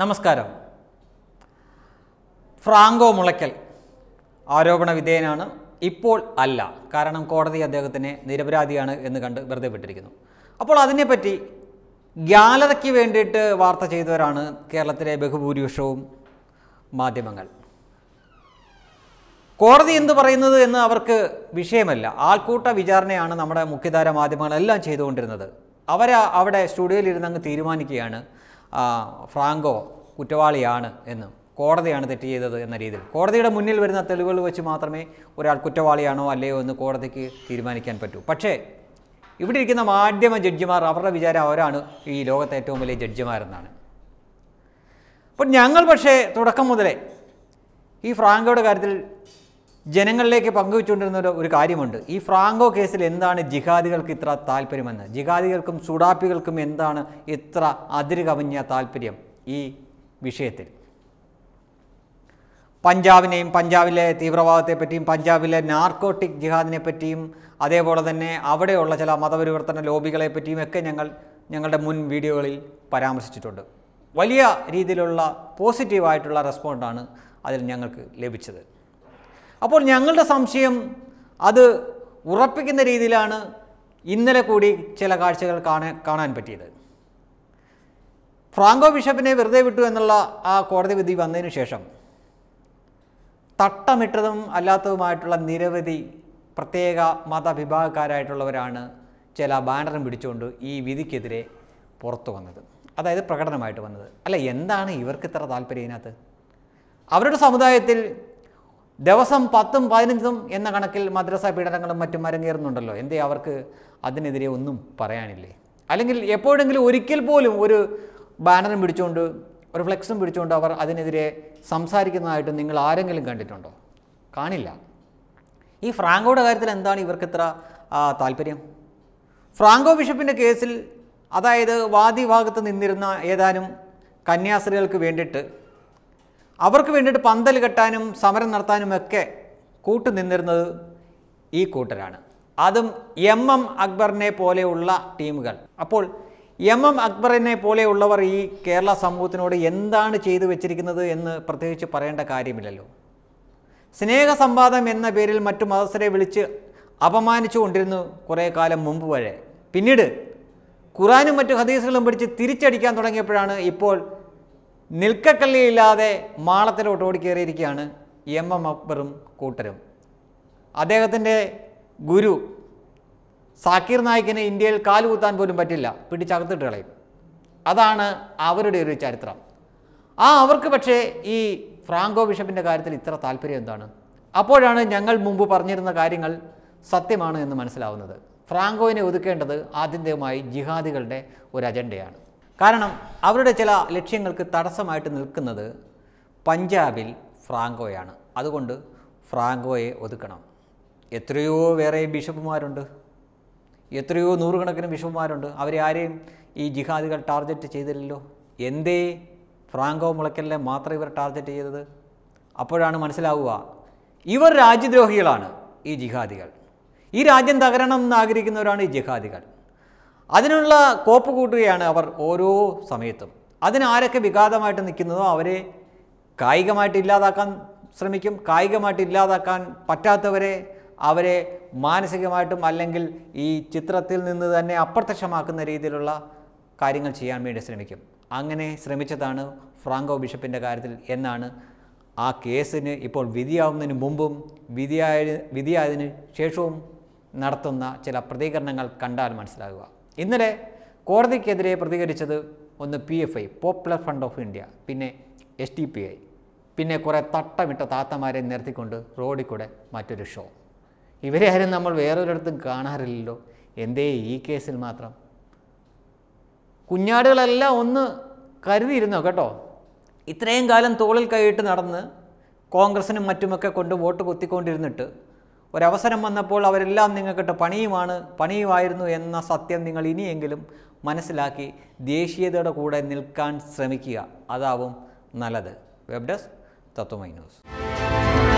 നമസ്കാരം ഫ്രാങ്കോ മുളയ്ക്കൽ ആരോപണ വിധേയനാണ് ഇപ്പോൾ അല്ല കാരണം കോടതി അദ്ദേഹത്തിനെ നിരപരാധിയാണ് എന്ന് കണ്ട് വെറുതെ പെട്ടിരിക്കുന്നു അപ്പോൾ അതിനെപ്പറ്റി ഗ്യാലതയ്ക്ക് വേണ്ടിയിട്ട് വാർത്ത ചെയ്തവരാണ് കേരളത്തിലെ ബഹുഭൂരിപക്ഷവും മാധ്യമങ്ങൾ കോടതി എന്ത് പറയുന്നത് എന്ന് അവർക്ക് വിഷയമല്ല ആൾക്കൂട്ട വിചാരണയാണ് നമ്മുടെ മുഖ്യധാര മാധ്യമങ്ങളെല്ലാം ചെയ്തുകൊണ്ടിരുന്നത് അവർ അവിടെ ഇരുന്ന് അങ്ങ് തീരുമാനിക്കുകയാണ് ഫ്രാങ്കോ കുറ്റവാളിയാണ് എന്ന് കോടതിയാണ് തെറ്റ് ചെയ്തത് എന്ന രീതിയിൽ കോടതിയുടെ മുന്നിൽ വരുന്ന തെളിവുകൾ വെച്ച് മാത്രമേ ഒരാൾ കുറ്റവാളിയാണോ അല്ലയോ എന്ന് കോടതിക്ക് തീരുമാനിക്കാൻ പറ്റൂ പക്ഷേ ഇവിടെ ഇരിക്കുന്ന മാധ്യമ ജഡ്ജിമാർ അവരുടെ വിചാരം അവരാണ് ഈ ലോകത്തെ ഏറ്റവും വലിയ ജഡ്ജിമാരെന്നാണ് അപ്പം ഞങ്ങൾ പക്ഷേ തുടക്കം മുതലേ ഈ ഫ്രാങ്കോയുടെ കാര്യത്തിൽ ജനങ്ങളിലേക്ക് പങ്കുവച്ചുകൊണ്ടിരുന്ന ഒരു കാര്യമുണ്ട് ഈ ഫ്രാങ്കോ കേസിൽ എന്താണ് ജിഹാദികൾക്ക് ഇത്ര താല്പര്യമെന്ന് ജിഹാദികൾക്കും സുഡാപ്പികൾക്കും എന്താണ് ഇത്ര അതിര് കവിഞ്ഞ താല്പര്യം ഈ വിഷയത്തിൽ പഞ്ചാബിനെയും പഞ്ചാബിലെ തീവ്രവാദത്തെപ്പറ്റിയും പഞ്ചാബിലെ നാർക്കോട്ടിക് ജിഹാദിനെ പറ്റിയും അതേപോലെ തന്നെ അവിടെയുള്ള ചില മതപരിവർത്തന ലോബികളെ പറ്റിയും ഒക്കെ ഞങ്ങൾ ഞങ്ങളുടെ മുൻ വീഡിയോകളിൽ പരാമർശിച്ചിട്ടുണ്ട് വലിയ രീതിയിലുള്ള പോസിറ്റീവായിട്ടുള്ള റെസ്പോണ്ടാണ് അതിൽ ഞങ്ങൾക്ക് ലഭിച്ചത് അപ്പോൾ ഞങ്ങളുടെ സംശയം അത് ഉറപ്പിക്കുന്ന രീതിയിലാണ് ഇന്നലെ കൂടി ചില കാഴ്ചകൾ കാണാൻ കാണാൻ പറ്റിയത് ഫ്രാങ്കോ ബിഷപ്പിനെ വെറുതെ വിട്ടു എന്നുള്ള ആ കോടതി വിധി വന്നതിന് ശേഷം തട്ടമിട്ടതും അല്ലാത്തതുമായിട്ടുള്ള നിരവധി പ്രത്യേക മതവിഭാഗക്കാരായിട്ടുള്ളവരാണ് ചില ബാനറും പിടിച്ചുകൊണ്ട് ഈ വിധിക്കെതിരെ പുറത്തു വന്നത് അതായത് പ്രകടനമായിട്ട് വന്നത് അല്ല എന്താണ് ഇവർക്ക് ഇത്ര താല്പര്യം ഇതിനകത്ത് അവരുടെ സമുദായത്തിൽ ദിവസം പത്തും പതിനഞ്ചും എന്ന കണക്കിൽ മദ്രസ പീഡനങ്ങളും മറ്റും അരങ്ങേറുന്നുണ്ടല്ലോ എന്തേ അവർക്ക് അതിനെതിരെ ഒന്നും പറയാനില്ലേ അല്ലെങ്കിൽ എപ്പോഴെങ്കിലും ഒരിക്കൽ പോലും ഒരു ബാനറും പിടിച്ചുകൊണ്ട് ഒരു ഫ്ലെക്സും പിടിച്ചുകൊണ്ട് അവർ അതിനെതിരെ സംസാരിക്കുന്നതായിട്ട് നിങ്ങൾ ആരെങ്കിലും കണ്ടിട്ടുണ്ടോ കാണില്ല ഈ ഫ്രാങ്കോയുടെ കാര്യത്തിൽ എന്താണ് ഇവർക്ക് ഇത്ര താല്പര്യം ഫ്രാങ്കോ ബിഷപ്പിൻ്റെ കേസിൽ അതായത് വാദി ഭാഗത്ത് നിന്നിരുന്ന ഏതാനും കന്യാസ്ത്രീകൾക്ക് വേണ്ടിയിട്ട് അവർക്ക് വേണ്ടിയിട്ട് പന്തൽ കെട്ടാനും സമരം നടത്താനും ഒക്കെ കൂട്ടുനിന്നിരുന്നത് ഈ കൂട്ടരാണ് അതും എം എം അക്ബറിനെ പോലെയുള്ള ടീമുകൾ അപ്പോൾ എം എം അക്ബറിനെ പോലെയുള്ളവർ ഈ കേരള സമൂഹത്തിനോട് എന്താണ് ചെയ്തു വെച്ചിരിക്കുന്നത് എന്ന് പ്രത്യേകിച്ച് പറയേണ്ട കാര്യമില്ലല്ലോ സ്നേഹസംവാദം എന്ന പേരിൽ മറ്റു മതസ്ഥരെ വിളിച്ച് അപമാനിച്ചുകൊണ്ടിരുന്നു കുറേ കാലം മുമ്പ് വരെ പിന്നീട് ഖുറാനും മറ്റു ഹദീസുകളും പിടിച്ച് തിരിച്ചടിക്കാൻ തുടങ്ങിയപ്പോഴാണ് ഇപ്പോൾ നിൽക്കക്കല്ലിയില്ലാതെ മാളത്തിലോട്ട് ഓടിക്കേറിയിരിക്കുകയാണ് എം എം അക്ബറും കൂട്ടരും അദ്ദേഹത്തിൻ്റെ ഗുരു സാക്കീർ നായിക്കിന് ഇന്ത്യയിൽ കാലുകുത്താൻ പോലും പറ്റില്ല പിടിച്ചകത്തിട്ട് കളയും അതാണ് അവരുടെ ഒരു ചരിത്രം ആ അവർക്ക് പക്ഷേ ഈ ഫ്രാങ്കോ ബിഷപ്പിൻ്റെ കാര്യത്തിൽ ഇത്ര താല്പര്യം എന്താണ് അപ്പോഴാണ് ഞങ്ങൾ മുമ്പ് പറഞ്ഞിരുന്ന കാര്യങ്ങൾ സത്യമാണ് എന്ന് മനസ്സിലാവുന്നത് ഫ്രാങ്കോവിനെ ഒതുക്കേണ്ടത് ആദ്യന്തികമായി ജിഹാദികളുടെ ഒരു അജണ്ടയാണ് കാരണം അവരുടെ ചില ലക്ഷ്യങ്ങൾക്ക് തടസ്സമായിട്ട് നിൽക്കുന്നത് പഞ്ചാബിൽ ഫ്രാങ്കോയാണ് അതുകൊണ്ട് ഫ്രാങ്കോയെ ഒതുക്കണം എത്രയോ വേറെ ബിഷപ്പുമാരുണ്ട് എത്രയോ നൂറുകണക്കിന് ബിഷപ്പുമാരുണ്ട് അവരെ ആരെയും ഈ ജിഹാദികൾ ടാർഗറ്റ് ചെയ്തില്ലല്ലോ എന്തേ ഫ്രാങ്കോ മുളയ്ക്കലിനെ മാത്രം ഇവർ ടാർഗറ്റ് ചെയ്തത് അപ്പോഴാണ് മനസ്സിലാവുക ഇവർ രാജ്യദ്രോഹികളാണ് ഈ ജിഹാദികൾ ഈ രാജ്യം തകരണം എന്ന് ആഗ്രഹിക്കുന്നവരാണ് ഈ ജിഹാദികൾ അതിനുള്ള കോപ്പ് കൂട്ടുകയാണ് അവർ ഓരോ സമയത്തും അതിനാരൊക്കെ വിഘാതമായിട്ട് നിൽക്കുന്നതോ അവരെ കായികമായിട്ട് ഇല്ലാതാക്കാൻ ശ്രമിക്കും കായികമായിട്ട് ഇല്ലാതാക്കാൻ പറ്റാത്തവരെ അവരെ മാനസികമായിട്ടും അല്ലെങ്കിൽ ഈ ചിത്രത്തിൽ നിന്ന് തന്നെ അപ്രത്യക്ഷമാക്കുന്ന രീതിയിലുള്ള കാര്യങ്ങൾ ചെയ്യാൻ വേണ്ടി ശ്രമിക്കും അങ്ങനെ ശ്രമിച്ചതാണ് ഫ്രാങ്കോ ബിഷപ്പിൻ്റെ കാര്യത്തിൽ എന്നാണ് ആ കേസിന് ഇപ്പോൾ വിധിയാവുന്നതിന് മുമ്പും വിധിയായ വിധിയായതിനു ശേഷവും നടത്തുന്ന ചില പ്രതികരണങ്ങൾ കണ്ടാൽ മനസ്സിലാകുക ഇന്നലെ കോടതിക്കെതിരെ പ്രതികരിച്ചത് ഒന്ന് P F I popular front of India പിന്നെ എസ് ടി പി ഐ പിന്നെ കുറേ തട്ടമിട്ട താത്തമാരെ നിർത്തിക്കൊണ്ട് റോഡിൽ കൂടെ മറ്റൊരു ഷോ ഇവരെ ആരും നമ്മൾ വേറൊരിടത്തും കാണാറില്ലല്ലോ എന്തേ ഈ കേസിൽ മാത്രം കുഞ്ഞാടുകളെല്ലാം ഒന്ന് കരുതിയിരുന്നോ കേട്ടോ ഇത്രയും കാലം തോളിൽ കൈയിട്ട് നടന്ന് കോൺഗ്രസിനും മറ്റുമൊക്കെ കൊണ്ട് വോട്ട് കുത്തിക്കൊണ്ടിരുന്നിട്ട് ഒരവസരം വന്നപ്പോൾ അവരെല്ലാം നിങ്ങൾക്കിട്ട് പണിയുമാണ് പണിയുമായിരുന്നു എന്ന സത്യം നിങ്ങൾ ഇനിയെങ്കിലും മനസ്സിലാക്കി ദേശീയതയുടെ കൂടെ നിൽക്കാൻ ശ്രമിക്കുക അതാവും നല്ലത് വെബ് ഡെസ്ക് തത്വമൈ ന്യൂസ്